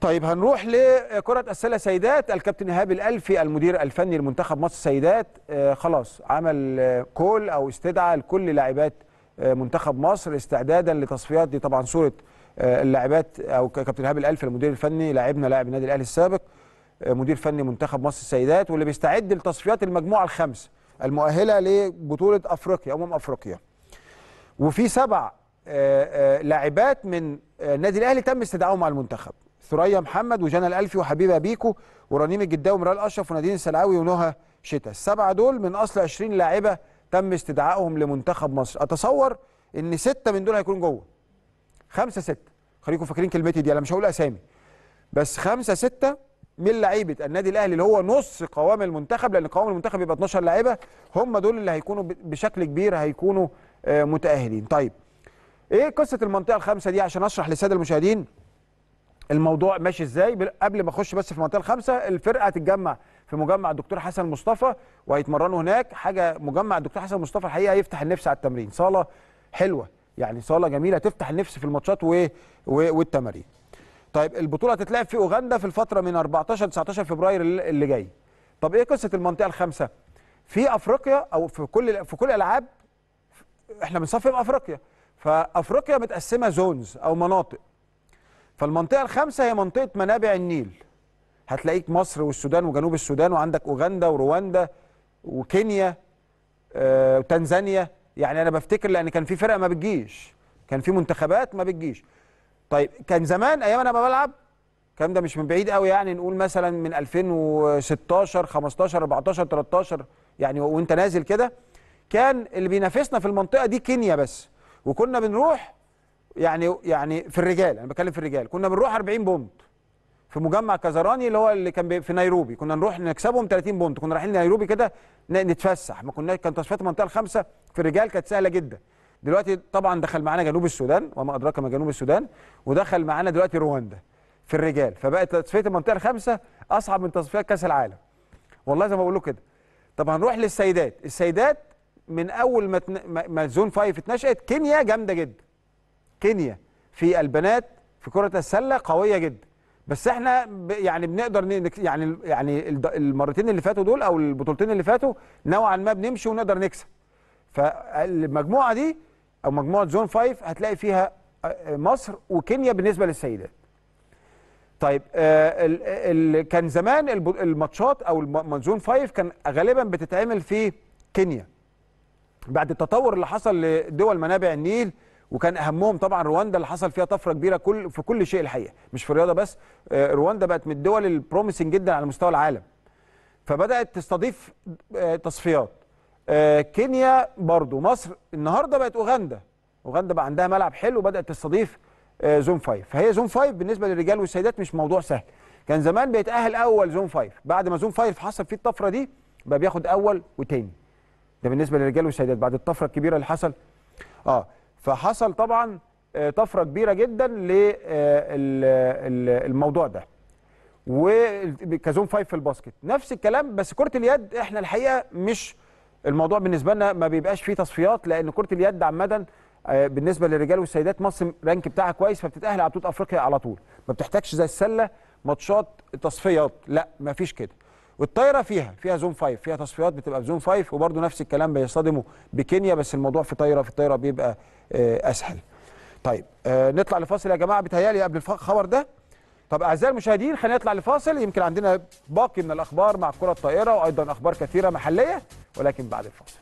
طيب هنروح لكرة السلة سيدات الكابتن إيهاب الألفي المدير الفني لمنتخب مصر سيدات آه، خلاص عمل كول أو استدعى لكل لاعبات آه، منتخب مصر استعدادا لتصفيات دي طبعا صورة آه، اللاعبات أو كابتن إيهاب الألفي المدير الفني لاعبنا لاعب النادي الأهلي السابق مدير فني منتخب مصر السيدات واللي بيستعد لتصفيات المجموعة الخمس المؤهلة لبطولة أفريقيا أمم أفريقيا وفي سبع لاعبات من النادي الأهلي تم استدعائهم على المنتخب ثريا محمد وجانا الالفي وحبيبه بيكو ورنيم الجداوي ومرال اشرف ونادين السلعاوي ونهى شتا السبعه دول من اصل 20 لاعبه تم استدعائهم لمنتخب مصر اتصور ان سته من دول هيكونوا جوه خمسه سته خليكم فاكرين كلمتي دي انا مش هقول اسامي بس خمسه سته من لعيبه النادي الاهلي اللي هو نص قوام المنتخب لان قوام المنتخب يبقى 12 لاعيبه هم دول اللي هيكونوا بشكل كبير هيكونوا آه، متاهلين طيب ايه قصه المنطقه الخامسه دي عشان اشرح للساده المشاهدين الموضوع ماشي ازاي قبل ما اخش بس في المنطقه الخامسه الفرقه هتتجمع في مجمع الدكتور حسن مصطفى وهيتمرنوا هناك حاجه مجمع الدكتور حسن مصطفى الحقيقه هيفتح النفس على التمرين صاله حلوه يعني صاله جميله تفتح النفس في الماتشات و... والتمارين طيب البطوله هتتلعب في اوغندا في الفتره من 14 19 فبراير اللي جاي طب ايه قصه المنطقه الخامسه في افريقيا او في كل في كل الالعاب احنا بنصفي افريقيا فافريقيا متقسمه زونز او مناطق فالمنطقة الخامسة هي منطقة منابع النيل هتلاقيك مصر والسودان وجنوب السودان وعندك أوغندا ورواندا وكينيا آه، وتنزانيا يعني أنا بفتكر لأن كان في فرق ما بتجيش كان في منتخبات ما بتجيش طيب كان زمان أيام أنا بلعب الكلام ده مش من بعيد قوي يعني نقول مثلا من 2016 15 14 13 يعني وانت نازل كده كان اللي بينافسنا في المنطقه دي كينيا بس وكنا بنروح يعني يعني في الرجال انا بتكلم في الرجال كنا بنروح 40 بونت في مجمع كازراني اللي هو اللي كان في نيروبي كنا نروح نكسبهم 30 بونت كنا رايحين نيروبي كده نتفسح ما كنا كان تصفيات المنطقه الخمسه في الرجال كانت سهله جدا دلوقتي طبعا دخل معانا جنوب السودان وما ادراك ما جنوب السودان ودخل معانا دلوقتي رواندا في الرجال فبقت تصفيات المنطقه الخمسه اصعب من تصفيات كاس العالم والله زي ما بقول كده طب هنروح للسيدات السيدات من اول ما ما زون 5 اتنشأت كينيا جامده جدا كينيا في البنات في كرة السلة قوية جدا بس احنا يعني بنقدر يعني يعني المرتين اللي فاتوا دول او البطولتين اللي فاتوا نوعا ما بنمشي ونقدر نكسب فالمجموعه دي او مجموعه زون 5 هتلاقي فيها آه، آه، مصر وكينيا بالنسبه للسيدات طيب آه، كان زمان الماتشات او زون 5 كان غالبا بتتعمل في كينيا بعد التطور اللي حصل لدول منابع النيل وكان اهمهم طبعا رواندا اللي حصل فيها طفره كبيره كل في كل شيء الحقيقه مش في الرياضه بس آه، رواندا بقت من الدول البروميسنج جدا على مستوى العالم فبدات تستضيف آه، تصفيات آه، كينيا برضو مصر النهارده بقت اوغندا اوغندا بقى عندها ملعب حلو بدات تستضيف زون 5 فهي زون 5 بالنسبه للرجال والسيدات مش موضوع سهل كان زمان بيتاهل اول زون 5 بعد ما زون 5 حصل فيه الطفره دي بقى بياخد اول وتاني ده بالنسبه للرجال والسيدات بعد الطفره الكبيره اللي حصل اه فحصل طبعا آه، طفره كبيره جدا للموضوع آه، ده وكازون فايف في الباسكت نفس الكلام بس كره اليد احنا الحقيقه مش الموضوع بالنسبه لنا ما بيبقاش فيه تصفيات لان كره اليد عامه آه، بالنسبه للرجال والسيدات مصر رانك بتاعها كويس فبتتاهل على بطوله افريقيا على طول ما بتحتاجش زي السله ماتشات تصفيات لا ما فيش كده والطايره فيها فيها زون 5 فيها تصفيات بتبقى في زون 5 وبرده نفس الكلام بيصطدموا بكينيا بس الموضوع في طايره في الطايره بيبقى آه، اسهل طيب آه، نطلع لفاصل يا جماعه بتهيالي قبل الخبر ده طب اعزائي المشاهدين خلينا نطلع لفاصل يمكن عندنا باقي من الاخبار مع الكره الطائره وايضا اخبار كثيره محليه ولكن بعد الفاصل